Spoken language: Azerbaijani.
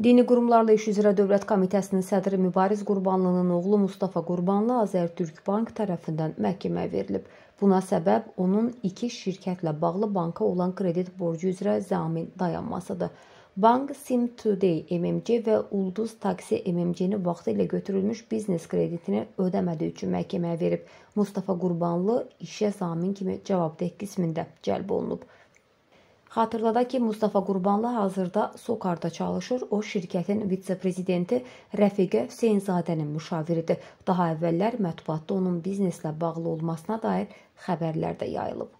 Dini Qurumlarla İş üzrə Dövlət Komitəsinin sədri Mübariz Qurbanlının oğlu Mustafa Qurbanlı Azərtürk Bank tərəfindən məhkəməyə verilib. Buna səbəb onun iki şirkətlə bağlı banka olan kredit borcu üzrə zamin dayanmasıdır. Bank Sim Today MMC və Ulduz Taksi MMC-ni vaxtı ilə götürülmüş biznes kreditini ödəmədiyi üçün məhkəməyə verib. Mustafa Qurbanlı işə zamin kimi cavabdeh qismində cəlb olunub. Xatırladaq ki, Mustafa Qurbanlı hazırda Sokarda çalışır. O şirkətin vitse-prezidenti Rəfiqə Hüseynzadənin müşaviridir. Daha əvvəllər mətbuatda onun bizneslə bağlı olmasına dair xəbərlər də yayılıb.